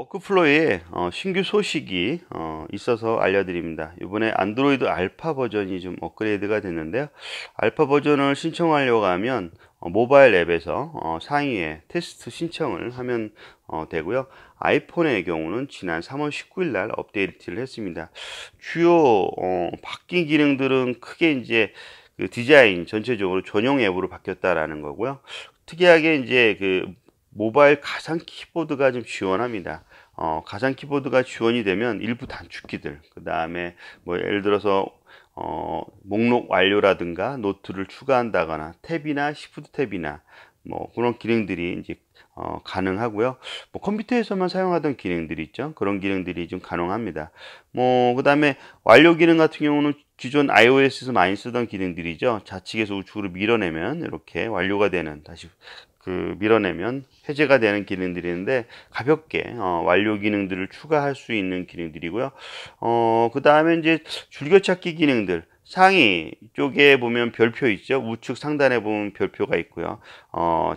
워크플로이에 어, 신규 소식이 어, 있어서 알려드립니다. 이번에 안드로이드 알파 버전이 좀 업그레이드가 됐는데요. 알파 버전을 신청하려고 하면 어, 모바일 앱에서 어, 상위에 테스트 신청을 하면 어, 되고요. 아이폰의 경우는 지난 3월 19일 날 업데이트를 했습니다. 주요 어, 바뀐 기능들은 크게 이제 그 디자인 전체적으로 전용 앱으로 바뀌었다라는 거고요. 특이하게 이제 그 모바일 가상 키보드가 좀 지원합니다. 어, 가상 키보드가 지원이 되면 일부 단축키들, 그 다음에 뭐 예를 들어서 어, 목록 완료라든가 노트를 추가한다거나 탭이나 시프트 탭이나 뭐 그런 기능들이 이제 어, 가능하고요. 뭐 컴퓨터에서만 사용하던 기능들이 있죠. 그런 기능들이 좀 가능합니다. 뭐 그다음에 완료 기능 같은 경우는 기존 iOS에서 많이 쓰던 기능들이죠. 좌측에서 우측으로 밀어내면 이렇게 완료가 되는 다시 그 밀어내면 해제가 되는 기능들이있는데 가볍게 어, 완료 기능들을 추가할 수 있는 기능들이고요. 어, 그 다음에 이제 줄겨찾기 기능들 상위 쪽에 보면 별표 있죠. 우측 상단에 보면 별표가 있고요. 어,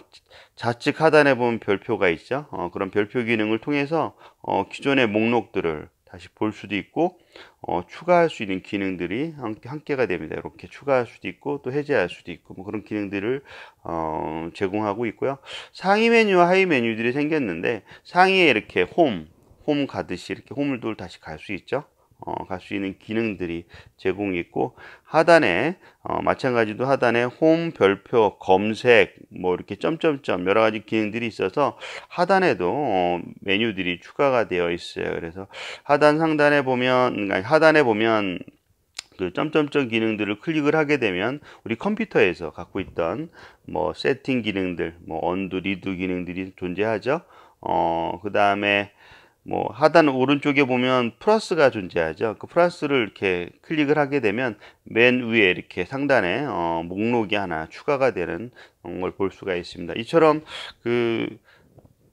좌측 하단에 보면 별표가 있죠. 어, 그런 별표 기능을 통해서 어, 기존의 목록들을 다시 볼 수도 있고 어, 추가할 수 있는 기능들이 함께, 가 됩니다. 이렇게 추가할 수도 있고 또 해제할 수도 있고 뭐 그런 기능들을 어, 제공하고 있고요. 상위 메뉴와 하위 메뉴들이 생겼는데 상위에 이렇게 홈, 홈 가듯이 이렇게 홈을 돌 다시 갈 수 있죠. 어, 갈 수 있는 기능들이 제공이 있고 하단에 어, 마찬가지로 하단에 홈 별표 검색 뭐 이렇게 점점점 여러 가지 기능들이 있어서 하단에도 어, 메뉴들이 추가가 되어 있어요. 그래서 하단 상단에 보면 아니, 그러니까 하단에 보면 그 점점점 기능들을 클릭을 하게 되면 우리 컴퓨터에서 갖고 있던 뭐 세팅 기능들, 뭐 언두, 리두 기능들이 존재하죠. 어, 그 다음에 뭐 하단 오른쪽에 보면 플러스가 존재하죠. 그 플러스를 이렇게 클릭을 하게 되면 맨 위에 이렇게 상단에 어, 목록이 하나 추가가 되는 걸 볼 수가 있습니다. 이처럼 그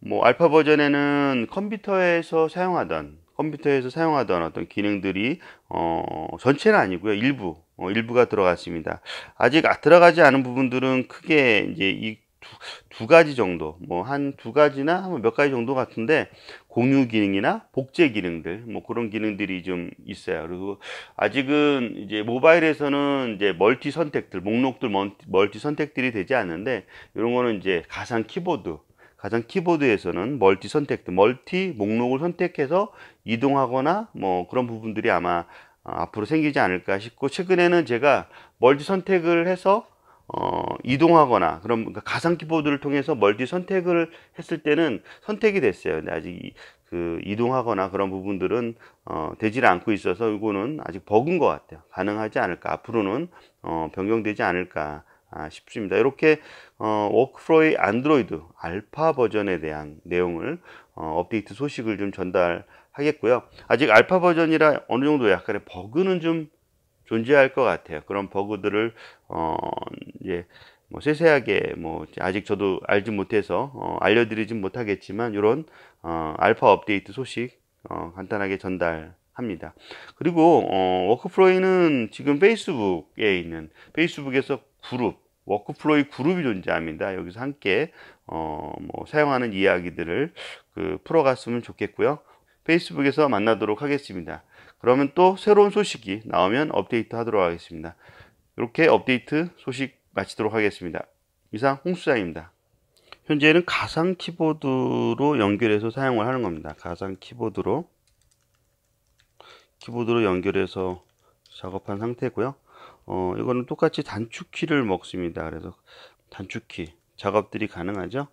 뭐 알파 버전에는 컴퓨터에서 사용하던 컴퓨터에서 사용하던 어떤 기능들이 어, 전체는 아니고요. 일부 어, 일부가 들어갔습니다. 아직 아, 들어가지 않은 부분들은 크게 이제 이 두, 두 가지 정도, 뭐 한 두 가지나 한 몇 가지 정도 같은데 공유 기능이나 복제 기능들, 뭐 그런 기능들이 좀 있어요. 그리고 아직은 이제 모바일에서는 이제 멀티 선택들, 목록들 멀티, 멀티 선택들이 되지 않는데 이런 거는 이제 가상 키보드, 가상 키보드에서는 멀티 선택, 들 멀티 목록을 선택해서 이동하거나 뭐 그런 부분들이 아마 어, 앞으로 생기지 않을까 싶고 최근에는 제가 멀티 선택을 해서 어, 이동하거나 그럼 그러니까 가상 키보드를 통해서 멀티 선택을 했을 때는 선택이 됐어요. 근데 아직 이, 그 이동하거나 그런 부분들은 어, 되질 않고 있어서 이거는 아직 버그인 것 같아요. 가능하지 않을까. 앞으로는 어, 변경되지 않을까 아, 싶습니다. 이렇게 어, 워크프로의 안드로이드 알파 버전에 대한 내용을 어, 업데이트 소식을 좀 전달하겠고요. 아직 알파 버전이라 어느 정도 약간의 버그는 좀 존재할 것 같아요. 그런 버그들을 어 이제 뭐 세세하게 뭐 아직 저도 알지 못해서 어 알려드리진 못하겠지만 이런 어 알파 업데이트 소식 어 간단하게 전달. 합니다. 그리고 어, 워크플로이는 지금 페이스북에 있는 페이스북에서 그룹 워크플로이 그룹이 존재합니다. 여기서 함께 어, 뭐 사용하는 이야기들을 그 풀어갔으면 좋겠고요. 페이스북에서 만나도록 하겠습니다. 그러면 또 새로운 소식이 나오면 업데이트 하도록 하겠습니다. 이렇게 업데이트 소식 마치도록 하겠습니다. 이상 홍수장입니다. 현재는 가상 키보드로 연결해서 사용을 하는 겁니다. 가상 키보드로 키보드로 연결해서 작업한 상태고요. 어, 이거는 똑같이 단축키를 먹습니다. 그래서 단축키 작업들이 가능하죠.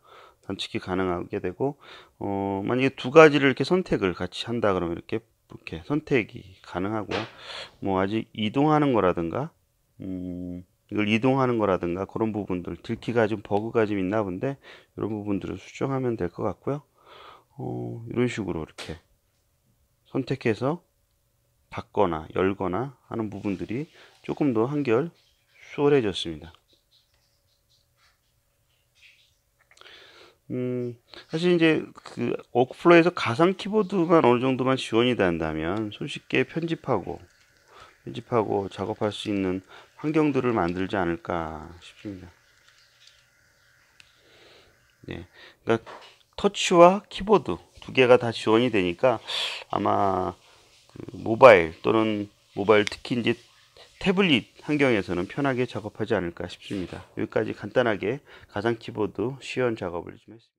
단축키 가능하게 되고 어, 만약에 두 가지를 이렇게 선택을 같이 한다 그러면 이렇게 이렇게 선택이 가능하고 뭐 아직 이동하는 거라든가 음, 이걸 이동하는 거라든가 그런 부분들 들키가 좀 버그가 좀 있나 본데 이런 부분들을 수정하면 될 것 같고요 어, 이런 식으로 이렇게 선택해서 닫거나 열거나 하는 부분들이 조금 더 한결 수월해졌습니다 음, 사실 이제 그 워크플로에서 가상 키보드만 어느 정도만 지원이 된다면 손쉽게 편집하고 편집하고 작업할 수 있는 환경들을 만들지 않을까 싶습니다. 네, 그러니까 터치와 키보드 두 개가 다 지원이 되니까 아마 그 모바일 또는 모바일 특히 이제 태블릿 환경에서는 편하게 작업하지 않을까 싶습니다. 여기까지 간단하게 가상 키보드 시연 작업을 좀 했습니다.